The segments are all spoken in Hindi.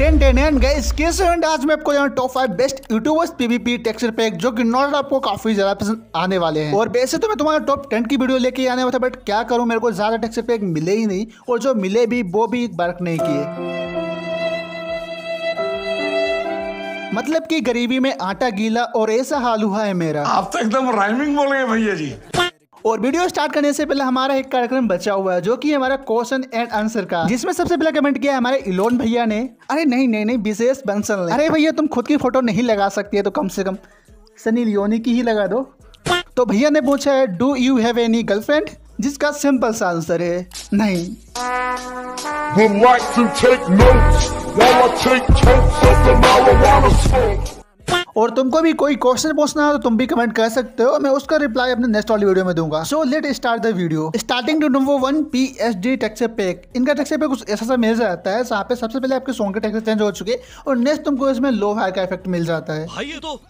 टेन टेन एंड गाइस कैसे हैं आज मैं आपको top five best YouTubers PvP texture pack जो कि नॉट आपको काफी ज्यादा पसंद आने वाले हैं और वैसे तो मैं तुम्हारा टॉप टेन की वीडियो लेके आने वाला था बट क्या करूं मेरे को ज्यादा टेक्सचर पैक मिले ही नहीं और जो मिले भी वो भी वर्क नहीं किए मतलब कि गरीबी में आटा गीला और ऐसा हाल हुआ है मेरा आप तो एकदम राइमिंग बोल गए भैया जी और वीडियो स्टार्ट करने से पहले हमारा एक कार्यक्रम बचा हुआ है जो कि हमारा क्वेश्चन एंड आंसर का जिसमें सबसे पहले कमेंट किया हमारे इलोन भैया ने अरे नहीं नहीं नहीं विशेष बंसल ने अरे भैया तुम खुद की फोटो नहीं लगा सकती है तो कम से कम सनी लियोनी की ही लगा दो तो भैया ने पूछा है do you have any girlfriend जिसका सिंपल सा आंसर है नहीं like to take notes while I take और तुमको भी कोई क्वेश्चन पूछना हो तो तुम भी कमेंट कर सकते हो मैं उसका रिप्लाई अपने नेक्स्ट वाली वीडियो में दूंगा so let start the video starting to number one P H D texture pack इनका टेक्सर पैक कुछ ऐसा मिल जाता है जहाँ पे सबसे पहले आपके सॉन्ग के टेक्सर चेंज हो चुके और नेक्स्ट तुमको इसमें लो हाई का इफेक्ट मिल जाता है भाई ये तो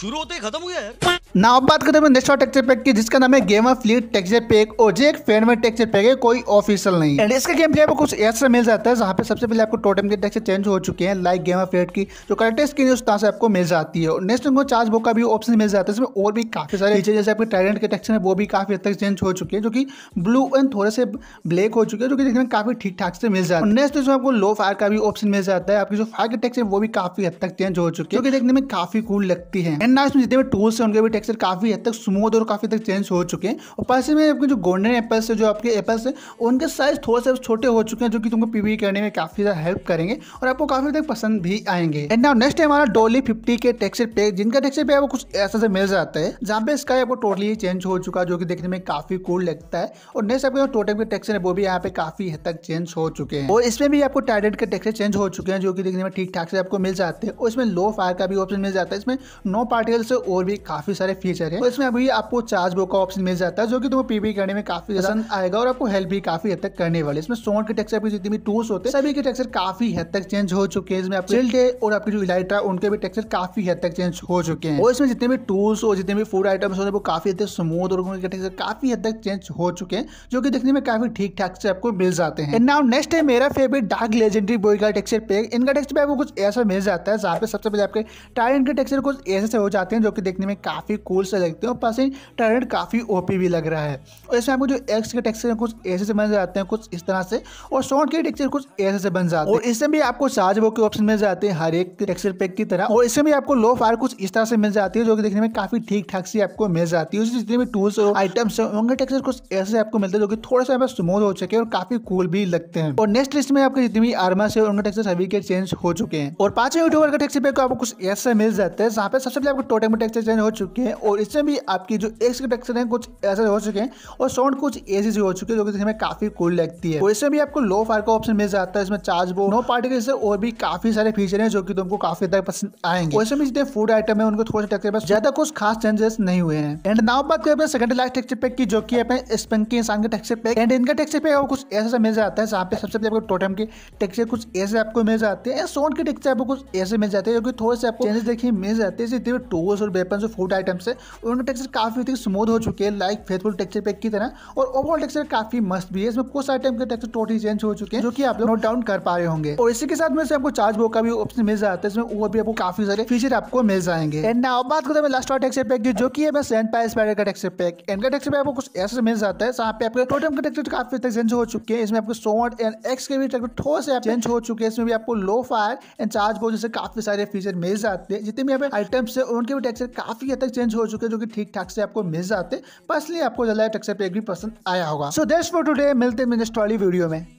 शुरू होते खत्म हो गया ना अब बात करते हैं नेक्स्ट टेक्चर पैक की जिसका नाम है game of fleet texture pack और जो एक फैन में टेक्चर पैक है कोई ऑफिशियल नहीं एंड इसका गेम आपको कुछ ऐसा मिल जाता है जहाँ पे सबसे पहले आपको टोटम के टेक्चर चेंज हो चुके हैं लाइक गेम ऑफ फ्लीट की जो करेक्टर स्किन उस तरह से आपको मिल जाती है और नेक्स्ट उनको चार्ज बुक का भी ऑप्शन मिल जाता है इसमें और भी काफी सारे फीचर जैसे आपके टैलेंट के टेक्चर है वो भी काफी हद तक चेंज हो चुके हैं जो कि ब्लू एंड थोड़े से ब्लैक हो चुके हैं जो कि देखने में काफी ठीक ठाक से मिल जाता है नेक्स्ट जो आपको लो फायर का भी ऑप्शन मिल जाता है आपकी जो फायर के टेक्चर वो भी काफी हद तक चेंज हो चुके हैं जो कि देखने में काफी कूल लगती है एंड ना इसमें जितने टूल्स है उनके भी टेक्सचर काफ़ी हद तक स्मूथ और काफ़ी तक चेंज हो चुके हैं और पास में आपके जो गोल्डन एप्पल्स है जो आपके एप्पल्स हैं उनके साइज़ थोड़े से छोटे हो चुके हैं जो कि तुमको पी e करने में काफ़ी ज़्यादा हेल्प करेंगे और आपको काफ़ी तक पसंद भी आएंगे एंड नाउ नेक्स्ट है हमारा डोली फिफ्टी के टेक्सचर पे जिनका टेक्सचर पे आपको कुछ ऐसा से मिल जाता है जहाँ पे स्काई आपको टोटली चेंज हो चुका है जो कि देखने में काफ़ी कूल लगता है और नेक्स्ट आपके जो के टेक्सचर है वो भी यहाँ पे काफ़ी हद तक चेंज हो चुके हैं और इसमें भी आपको टाइडेड के टेक्सचर चेंज हो चुके हैं जो कि देखने में ठीक ठाक से आपको मिल जाते हैं और इसमें लो फायर का भी ऑप्शन मिल जाता है इसमें नो पार्टिकल से और भी काफ़ी सारे सारे फीचर है और इसमें अभी आपको चार्ज बो का ऑप्शन मिल जाता है जो कि तुम्हें पीवी करने में काफी पसंद आएगा और आपको हेल्प भी काफी हद तक करने वाले इसमें सोन के टेक्सचर भी जितने भी टूल्स होते हैं सभी के टेक्सचर काफी हद तक चेंज हो चुके हैं इसमें आप डे और आपके जो इलाइट्रा उनके भी टेक्सचर काफी हद तक चेंज हो चुके हैं और इसमें जितने भी टूल्स और जितने भी फूड आइटम्स होते हैं वो काफी हद तक स्मूथ और उनके टेक्सचर काफी हद तक चेंज हो चुके हैं जो कि देखने में काफी ठीक ठाक से आपको मिल जाते हैं नाउ नेक्स्ट है मेरा फेवरेट डार्क लेजेंडरी बॉय का टेक्सचर पे इनका टेक्सचर आपको कुछ ऐसा मिल जाता है जहाँ पे सबसे पहले आपके टायर इनके टेक्सचर कुछ ऐसे से हो जाते हैं जो कि देखने में काफी काफ़ी कूल से लगते हैं और पास ही टैलेंट काफ़ी ओपी भी लग रहा है और इसमें आपको जो एक्स के टेक्सचर कुछ ऐसे से बन जाते हैं कुछ इस तरह से और सॉन्ट के टेक्सचर कुछ ऐसे से बन जाते हैं और इसमें भी आपको साज वो के ऑप्शन मिल जाते हैं हर एक टेक्सचर पैक की तरह और इसमें भी आपको लो फायर कुछ इस तरह से मिल जाती है जो कि देखने में काफ़ी ठीक ठाक सी आपको मिल जाती है जितने भी टूल्स और आइटम्स हैं उनके टेक्सचर कुछ ऐसे से आपको मिलते हैं जो कि थोड़ा सा स्मूथ हो चुके और काफ़ी कूल भी लगते हैं और नेक्स्ट लिस्ट में आपके जितनी भी आर्मा से उनके टेक्सचर सभी के चेंज हो चुके हैं और पांचवें यूट्यूबर का टेक्सचर पैक आपको कुछ ऐसे मिल जाते हैं जहाँ पे सबसे पहले आपको टोटे में टेक्सचर चेंज हो चुके हैं और इससे भी आपकी जो एक्स के टेक्सचर हैं कुछ ऐसे हो चुके हैं और साउंड कुछ ऐसी सी हो चुके हैं जो कि देखने में काफी कूल लगती है और इससे भी आपको लो फायर का ऑप्शन मिल जाता है इसमें चार्ज बो नो पार्टिकल से और भी काफी सारे फीचर हैं जो कि तुमको काफी ज्यादा पसंद आएंगे वैसे भी जितने फूड आइटम है उनको थोड़े टेक्सचर में ज्यादा कुछ खास चेंजेस नहीं हुए हैं एंड नाउ बात करें सेकंड लास्ट टेक्सचर पैक की जो की अपने स्पंग के इंसान के टेक्सचर पैक एंड इनका टेक्सचर पैक कुछ ऐसा सा मिल जाता है जहाँ पे सबसे पहले आपको टोटम के टेक्सचर कुछ ऐसे आपको मिल जाते हैं सोन के टेक्सचर आपको कुछ ऐसे मिल जाते हैं जो कि थोड़े से आपको चेंजेस देखिए मिल जाते हैं जितने टूल्स और वेपन और फूड आइटम टाइम से और उनका टेक्सचर काफ़ी थी स्मूथ हो चुके हैं लाइक फेथफुल टेक्सचर पैक की तरह और ओवरऑल टेक्सचर काफ़ी मस्त भी है इसमें कुछ सारे टाइम के टेक्सचर टोटली चेंज हो चुके हैं जो कि आप लोग नोट डाउन कर पा रहे होंगे और इसी के साथ में आपको चार्ज बो का भी ऑप्शन मिल जाता है इसमें वो भी आपको काफ़ी सारे फीचर आपको मिल जाएंगे एंड ना बात करते हैं लास्ट और टेक्सचर पैक की जो कि है मैं सैंड पाइस का टेक्सचर पैक इनका टेक्सचर पैक आपको कुछ ऐसे मिल जाता है जहाँ पे आपके टोटम का टेक्सचर काफ़ी चेंज हो चुके हैं इसमें आपको सोट एंड एक्स के भी टेक्सचर थोड़े से चेंज हो चुके हैं इसमें भी आपको लो फायर एंड चार्ज बो जैसे काफ़ी सारे फीचर मिल जाते हैं जितने भी यहाँ आइटम्स है उनके भी टेक्सचर काफ़ी हद तक चेंज हो चुके जो कि ठीक ठाक से आपको मिल जाते पर्सनली आपको जलाया टक्सर पे एक भी पसंद आया होगा सो देश फॉर टूडे मिलते मेरे स्टॉली वीडियो में